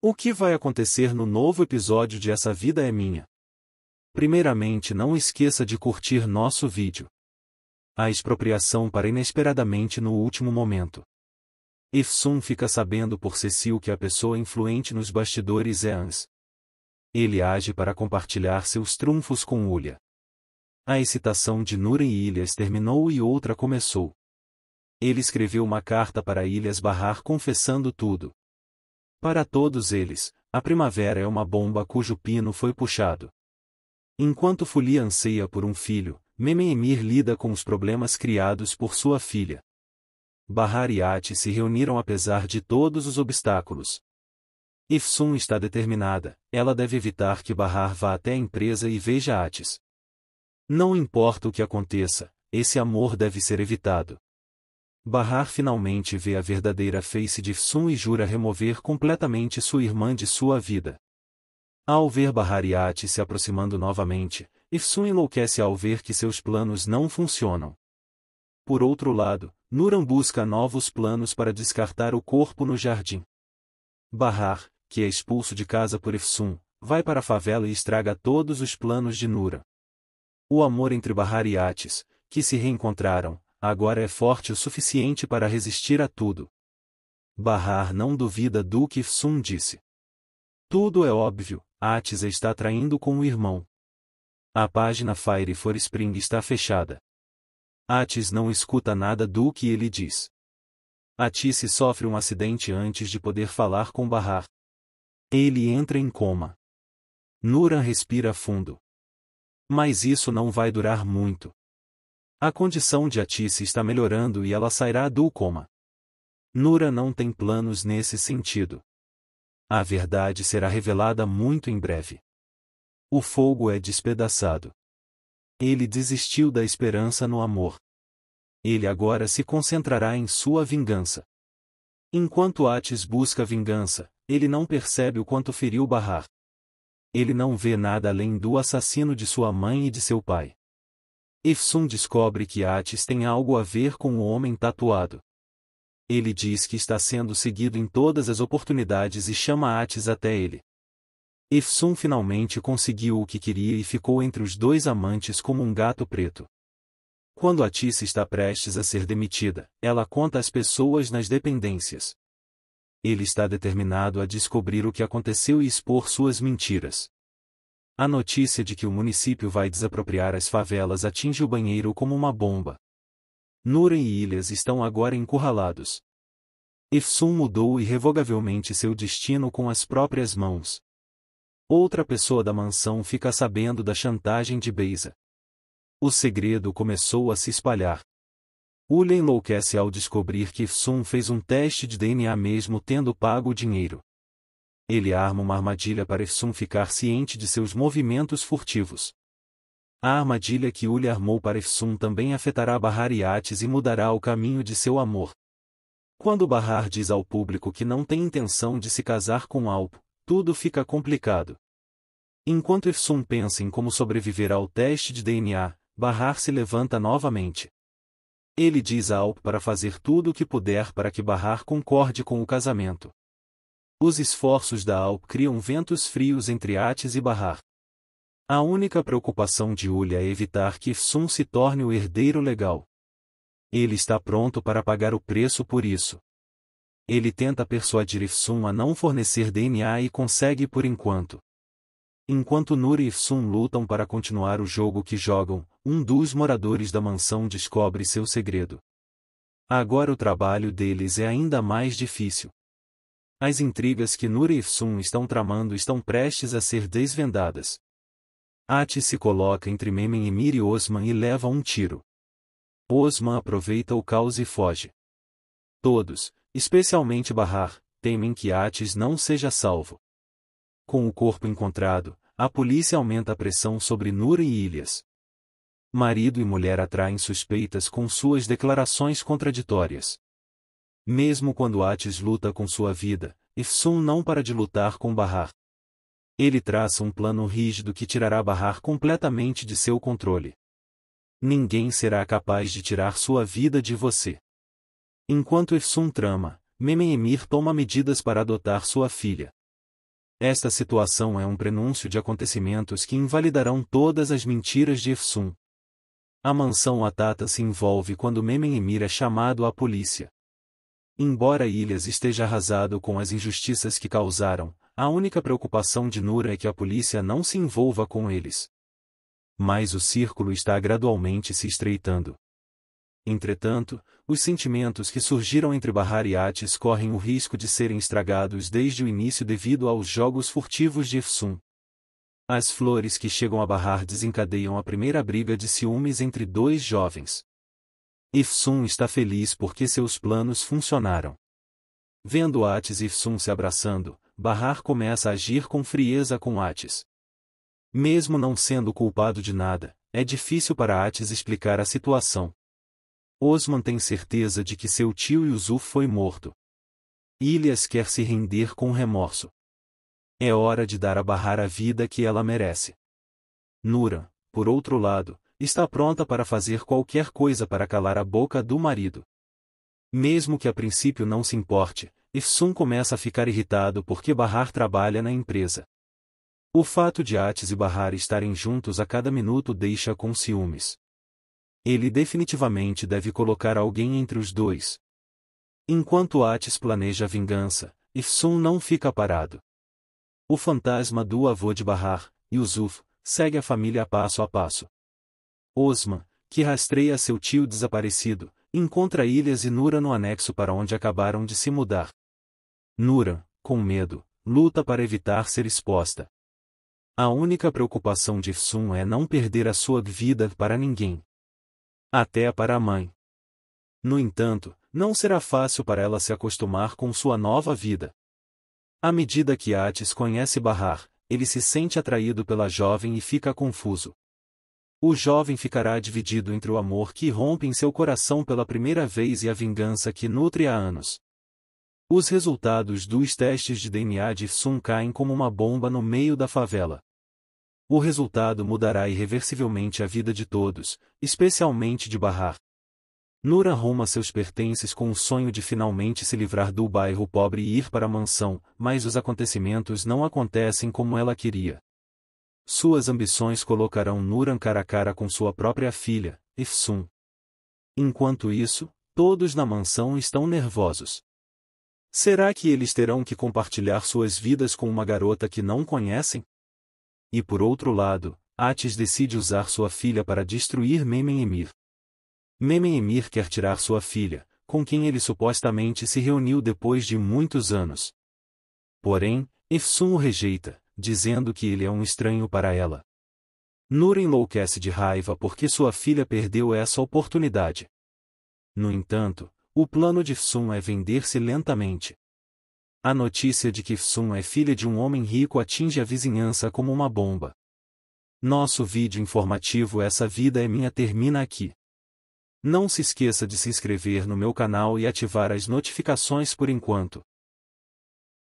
O que vai acontecer no novo episódio de Essa Vida é Minha? Primeiramente, não esqueça de curtir nosso vídeo. A expropriação para inesperadamente no último momento. Ifsun fica sabendo por Cecil que a pessoa influente nos bastidores é Ans. Ele age para compartilhar seus trunfos com Ulha. A excitação de Nura e Ilhas terminou e outra começou. Ele escreveu uma carta para Ilhas Barrar confessando tudo. Para todos eles, a primavera é uma bomba cujo pino foi puxado. Enquanto Fulia anseia por um filho, Mememir lida com os problemas criados por sua filha. Bahar e Ati se reuniram apesar de todos os obstáculos. Ifsun está determinada, ela deve evitar que Bahar vá até a empresa e veja Atis. Não importa o que aconteça, esse amor deve ser evitado. Barrar finalmente vê a verdadeira face de Sun e jura remover completamente sua irmã de sua vida. Ao ver Bahariate se aproximando novamente, Ifsun enlouquece ao ver que seus planos não funcionam. Por outro lado, Nuran busca novos planos para descartar o corpo no jardim. Barrar, que é expulso de casa por Ifsun, vai para a favela e estraga todos os planos de Nura. O amor entre Barrar e Atis, que se reencontraram, agora é forte o suficiente para resistir a tudo. Barrar não duvida do que Sun disse. Tudo é óbvio, Atis está traindo com o irmão. A página Fire for Spring está fechada. Atis não escuta nada do que ele diz. Atis sofre um acidente antes de poder falar com Barrar. Ele entra em coma. Nuran respira fundo. Mas isso não vai durar muito. A condição de Atice está melhorando e ela sairá do coma. Nura não tem planos nesse sentido. A verdade será revelada muito em breve. O fogo é despedaçado. Ele desistiu da esperança no amor. Ele agora se concentrará em sua vingança. Enquanto Atis busca vingança, ele não percebe o quanto feriu Barrar. Ele não vê nada além do assassino de sua mãe e de seu pai. Ifsun descobre que Atis tem algo a ver com o homem tatuado. Ele diz que está sendo seguido em todas as oportunidades e chama Atis até ele. Ifsun finalmente conseguiu o que queria e ficou entre os dois amantes como um gato preto. Quando Atis está prestes a ser demitida, ela conta às pessoas nas dependências. Ele está determinado a descobrir o que aconteceu e expor suas mentiras. A notícia de que o município vai desapropriar as favelas atinge o banheiro como uma bomba. Nurem e Ilhas estão agora encurralados. Ifsun mudou irrevogavelmente seu destino com as próprias mãos. Outra pessoa da mansão fica sabendo da chantagem de Beisa. O segredo começou a se espalhar. Ulha enlouquece ao descobrir que Ifsun fez um teste de DNA mesmo tendo pago o dinheiro ele arma uma armadilha para Irsum ficar ciente de seus movimentos furtivos. A armadilha que Uli armou para Irsum também afetará Barrar e Atis e mudará o caminho de seu amor. Quando Barrar diz ao público que não tem intenção de se casar com Alpo, tudo fica complicado. Enquanto Irsum pensa em como sobreviver ao teste de DNA, Barrar se levanta novamente. Ele diz a Alp para fazer tudo o que puder para que Barrar concorde com o casamento. Os esforços da AL criam ventos frios entre Ates e Barrar. A única preocupação de Ulha é evitar que Sun se torne o herdeiro legal. Ele está pronto para pagar o preço por isso. Ele tenta persuadir Ifsun a não fornecer DNA e consegue por enquanto. Enquanto Nur e Ifsun lutam para continuar o jogo que jogam, um dos moradores da mansão descobre seu segredo. Agora o trabalho deles é ainda mais difícil. As intrigas que Nura e Sun estão tramando estão prestes a ser desvendadas. Ati se coloca entre Memem e Mir e Osman e leva um tiro. Osman aproveita o caos e foge. Todos, especialmente Barrar, temem que Atis não seja salvo. Com o corpo encontrado, a polícia aumenta a pressão sobre Nura e Ilhas. Marido e mulher atraem suspeitas com suas declarações contraditórias. Mesmo quando Atis luta com sua vida, Ifsun não para de lutar com Barrar. Ele traça um plano rígido que tirará Barrar completamente de seu controle. Ninguém será capaz de tirar sua vida de você. Enquanto Ifsun trama, Mememir toma medidas para adotar sua filha. Esta situação é um prenúncio de acontecimentos que invalidarão todas as mentiras de Efsun. A mansão Atata se envolve quando Mememir é chamado à polícia. Embora Ilhas esteja arrasado com as injustiças que causaram, a única preocupação de Nura é que a polícia não se envolva com eles. Mas o círculo está gradualmente se estreitando. Entretanto, os sentimentos que surgiram entre Bahar e Atis correm o risco de serem estragados desde o início devido aos jogos furtivos de Efsun. As flores que chegam a Bahar desencadeiam a primeira briga de ciúmes entre dois jovens. Ifsun está feliz porque seus planos funcionaram. Vendo Atis e Ifsun se abraçando, Barrar começa a agir com frieza com Atis. Mesmo não sendo culpado de nada, é difícil para Atis explicar a situação. Osman tem certeza de que seu tio Yusuf foi morto. Ilias quer se render com remorso. É hora de dar a Barrar a vida que ela merece. Nuran, por outro lado, está pronta para fazer qualquer coisa para calar a boca do marido. Mesmo que a princípio não se importe, Ifsun começa a ficar irritado porque Barrar trabalha na empresa. O fato de Atis e Barrar estarem juntos a cada minuto deixa com ciúmes. Ele definitivamente deve colocar alguém entre os dois. Enquanto Atis planeja a vingança, Ifsun não fica parado. O fantasma do avô de Barrar, Yusuf, segue a família passo a passo. Osman, que rastreia seu tio desaparecido, encontra Ilhas e Nura no anexo para onde acabaram de se mudar. Nura, com medo, luta para evitar ser exposta. A única preocupação de Sun é não perder a sua vida para ninguém. Até para a mãe. No entanto, não será fácil para ela se acostumar com sua nova vida. À medida que Atis conhece Barrar, ele se sente atraído pela jovem e fica confuso o jovem ficará dividido entre o amor que rompe em seu coração pela primeira vez e a vingança que nutre há anos. Os resultados dos testes de DNA de Sun caem como uma bomba no meio da favela. O resultado mudará irreversivelmente a vida de todos, especialmente de Barrar. Nur arruma seus pertences com o sonho de finalmente se livrar do bairro pobre e ir para a mansão, mas os acontecimentos não acontecem como ela queria. Suas ambições colocarão Nuran cara a cara com sua própria filha, Ifsun. Enquanto isso, todos na mansão estão nervosos. Será que eles terão que compartilhar suas vidas com uma garota que não conhecem? E por outro lado, Atis decide usar sua filha para destruir Memen Emir. Memen Emir quer tirar sua filha, com quem ele supostamente se reuniu depois de muitos anos. Porém, Ifsun o rejeita, dizendo que ele é um estranho para ela. Nur enlouquece de raiva porque sua filha perdeu essa oportunidade. No entanto, o plano de Fsun é vender-se lentamente. A notícia de que Fsun é filha de um homem rico atinge a vizinhança como uma bomba. Nosso vídeo informativo Essa Vida é Minha termina aqui. Não se esqueça de se inscrever no meu canal e ativar as notificações por enquanto.